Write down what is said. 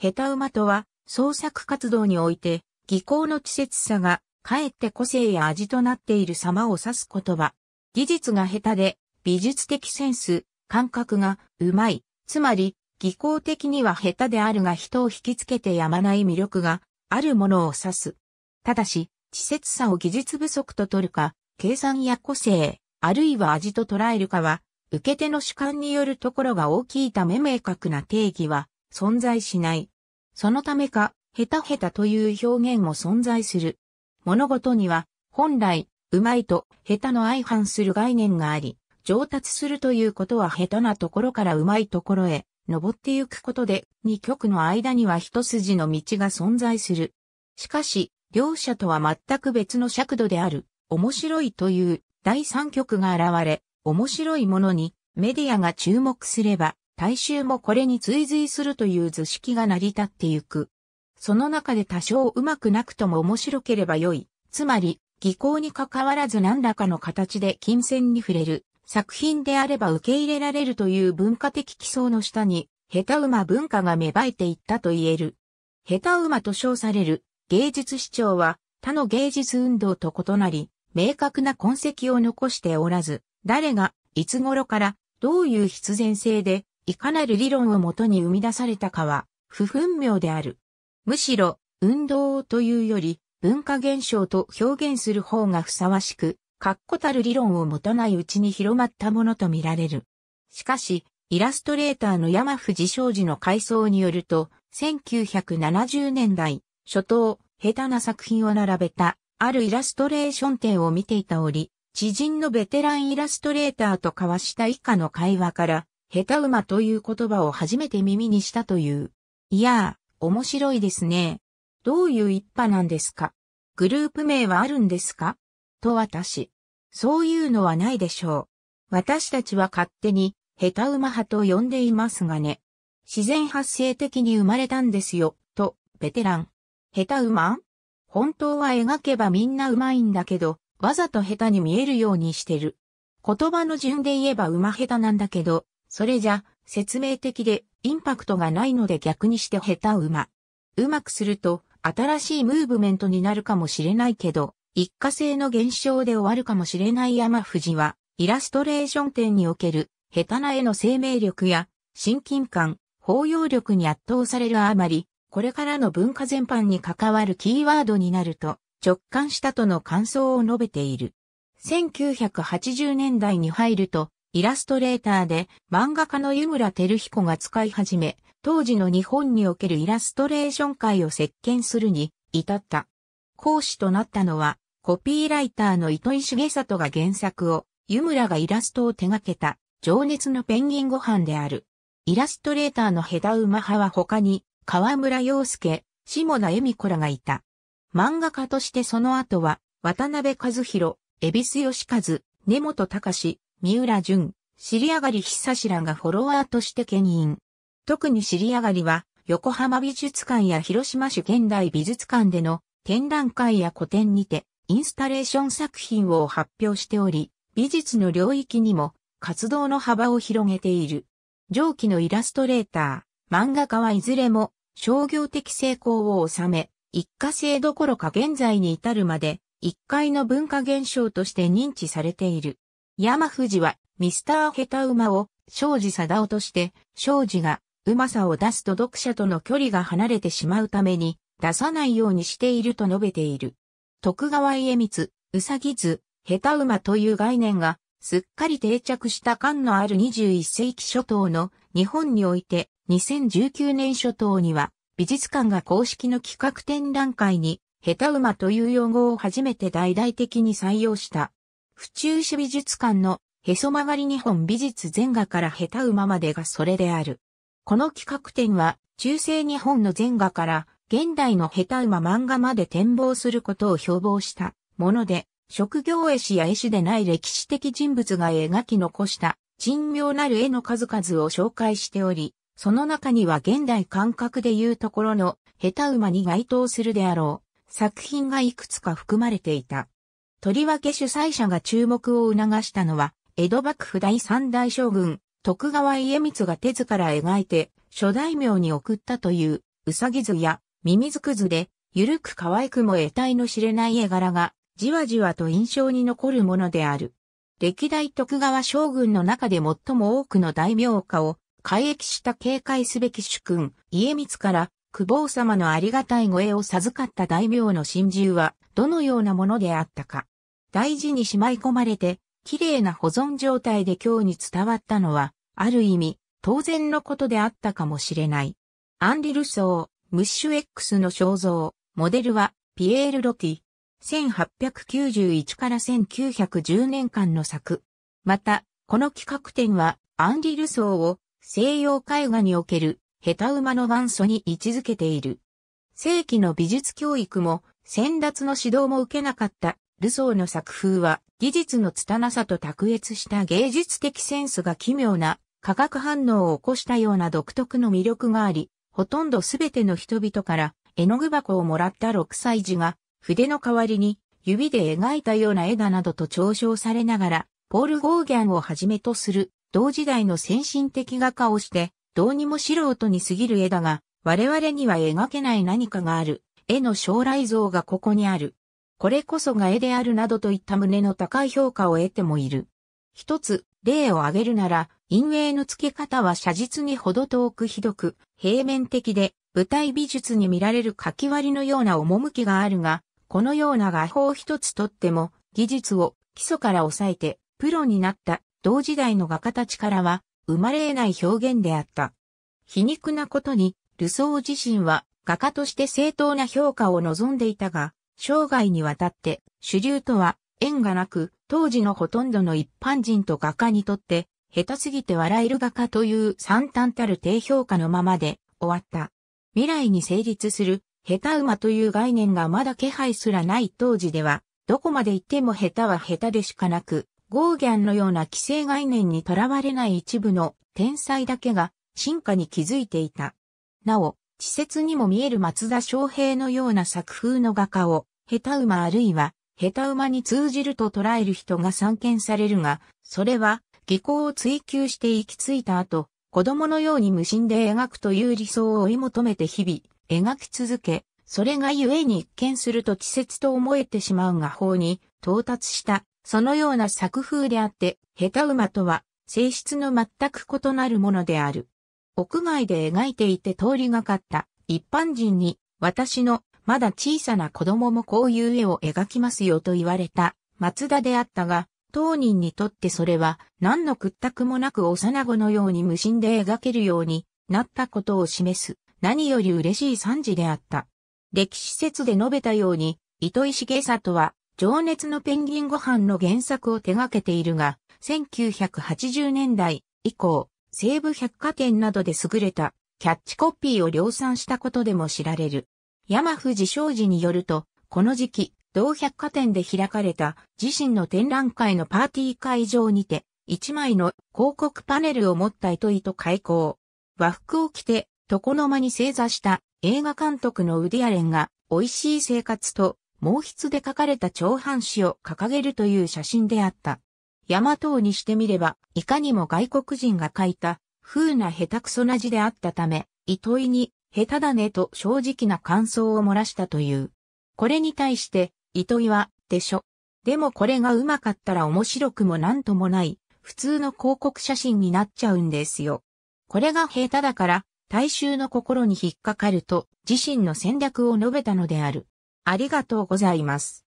ヘタ馬とは、創作活動において、技巧の稚拙さが、かえって個性や味となっている様を指す言葉。技術が下手で、美術的センス、感覚が、うまい。つまり、技巧的には下手であるが人を引きつけてやまない魅力が、あるものを指す。ただし、稚拙さを技術不足と取るか、計算や個性、あるいは味と捉えるかは、受け手の主観によるところが大きいため明確な定義は存在しない。そのためか、ヘタヘタという表現も存在する。物事には、本来、うまいと、ヘタの相反する概念があり、上達するということはヘタなところからうまいところへ、登ってゆくことで、二極の間には一筋の道が存在する。しかし、両者とは全く別の尺度である、面白いという第三極が現れ、面白いものにメディアが注目すれば、大衆もこれに追随するという図式が成り立ってゆく。その中で多少うまくなくとも面白ければよい。つまり、技巧に関わらず何らかの形で金銭に触れる作品であれば受け入れられるという文化的基礎の下に、下手馬文化が芽生えていったと言える。下手馬と称される芸術主張は他の芸術運動と異なり、明確な痕跡を残しておらず、誰がいつ頃からどういう必然性でいかなる理論をもとに生み出されたかは、不分明である。むしろ、運動というより、文化現象と表現する方がふさわしく、確固たる理論を持たないうちに広まったものとみられる。しかし、イラストレーターの山藤昌司の回想によると、1970年代、初頭、下手な作品を並べた、あるイラストレーション展を見ていた折、知人のベテランイラストレーターと交わした以下の会話から、下手馬という言葉を初めて耳にしたという。いやあ、面白いですね。どういう一派なんですかグループ名はあるんですかと私。そういうのはないでしょう。私たちは勝手に、下手馬派と呼んでいますがね。自然発生的に生まれたんですよ、と、ベテラン。下手馬本当は描けばみんな上手いんだけど、わざと下手に見えるようにしてる。言葉の順で言えば馬下手なんだけど、それじゃ、説明的でインパクトがないので逆にして下手馬。うまくすると、新しいムーブメントになるかもしれないけど、一過性の現象で終わるかもしれない山藤は、イラストレーション展における、下手な絵の生命力や、親近感、包容力に圧倒されるあまり、これからの文化全般に関わるキーワードになると、直感したとの感想を述べている。1980年代に入ると、イラストレーターで漫画家の湯村照彦が使い始め、当時の日本におけるイラストレーション界を席巻するに至った。講師となったのは、コピーライターの糸井重里が原作を、湯村がイラストを手掛けた、情熱のペンギンご飯である。イラストレーターのヘダウマ派は他に、河村洋介、下田恵美子らがいた。漫画家としてその後は、渡辺和弘、恵比寿義和、根本隆、三浦淳、尻上がり久志らがフォロワーとして牽引。特に尻上がりは、横浜美術館や広島市現代美術館での展覧会や個展にて、インスタレーション作品を発表しており、美術の領域にも活動の幅を広げている。上記のイラストレーター、漫画家はいずれも商業的成功を収め、一過性どころか現在に至るまで、一回の文化現象として認知されている。山藤は、ミスターヘタ馬を、庄司貞夫として、庄司が、うまさを出すと読者との距離が離れてしまうために、出さないようにしていると述べている。徳川家光、うさぎ図、ヘタ馬という概念が、すっかり定着した感のある21世紀初頭の日本において、2019年初頭には、美術館が公式の企画展覧会に、ヘタ馬という用語を初めて大々的に採用した。府中市美術館のへそ曲がり日本美術全画から下手馬までがそれである。この企画展は中世日本の全画から現代の下手馬漫画まで展望することを標榜したもので、職業絵師や絵師でない歴史的人物が描き残した珍妙なる絵の数々を紹介しており、その中には現代感覚でいうところの下手馬に該当するであろう作品がいくつか含まれていた。とりわけ主催者が注目を促したのは、江戸幕府第三代将軍、徳川家光が手図から描いて、諸大名に送ったという、うさぎ図や、ミミズク図で、ゆるく可愛くも得体の知れない絵柄が、じわじわと印象に残るものである。歴代徳川将軍の中で最も多くの大名家を、改易した警戒すべき主君、家光から、久保様のありがたい護衛を授かった大名の真珠は、どのようなものであったか。大事にしまい込まれて、綺麗な保存状態で今日に伝わったのは、ある意味、当然のことであったかもしれない。アンリ・ルソー、ムッシュ X の肖像、モデルは、ピエール・ロティ。1891から1910年間の作。また、この企画展は、アンリ・ルソーを西洋絵画におけるヘタウマの元祖に位置づけている。正規の美術教育も、先達の指導も受けなかったルソーの作風は技術の拙さと卓越した芸術的センスが奇妙な化学反応を起こしたような独特の魅力があり、ほとんどすべての人々から絵の具箱をもらった六歳児が筆の代わりに指で描いたような絵だなどと嘲笑されながら、ポール・ゴーギャンをはじめとする同時代の先進的画家をして、どうにも素人に過ぎる絵だが、我々には描けない何かがある、絵の将来像がここにある。これこそが絵であるなどといった胸の高い評価を得てもいる。一つ、例を挙げるなら、陰影の付け方は写実にほど遠くひどく、平面的で、舞台美術に見られる書き割りのような趣があるが、このような画法一つとっても、技術を基礎から抑えて、プロになった同時代の画家たちからは、生まれ得ない表現であった。皮肉なことに、ルソー自身は画家として正当な評価を望んでいたが、生涯にわたって主流とは縁がなく、当時のほとんどの一般人と画家にとって、下手すぎて笑える画家という惨憺たる低評価のままで終わった。未来に成立する、下手馬という概念がまだ気配すらない当時では、どこまで行っても下手は下手でしかなく、ゴーギャンのような既成概念にとらわれない一部の天才だけが進化に気づいていた。なお、稚拙にも見える松田翔平のような作風の画家を、下手馬あるいは、下手馬に通じると捉える人が散見されるが、それは、技巧を追求して行き着いた後、子供のように無心で描くという理想を追い求めて日々、描き続け、それが故に一見すると稚拙と思えてしまう画法に到達した、そのような作風であって、下手馬とは性質の全く異なるものである。屋外で描いていて通りがかった一般人に私のまだ小さな子供もこういう絵を描きますよと言われた松田であったが、当人にとってそれは何の屈託もなく幼子のように無心で描けるようになったことを示す何より嬉しい惨事であった。歴史説で述べたように、糸井重里は情熱のペンギンご飯の原作を手掛けているが、1980年代以降、西武百貨店などで優れたキャッチコピーを量産したことでも知られる。山藤商事によると、この時期、同百貨店で開かれた自身の展覧会のパーティー会場にて、一枚の広告パネルを持った糸井と開口。和服を着て、床の間に正座した映画監督のウディアレンが、美味しい生活と、毛筆で書かれた長半紙を掲げるという写真であった。山マ王にしてみれば、いかにも外国人が書いた、風な下手くそな字であったため、糸井に、下手だねと正直な感想を漏らしたという。これに対して、糸井は、でしょ。でもこれがうまかったら面白くもなんともない、普通の広告写真になっちゃうんですよ。これが下手だから、大衆の心に引っかかると、自身の戦略を述べたのである。ありがとうございます。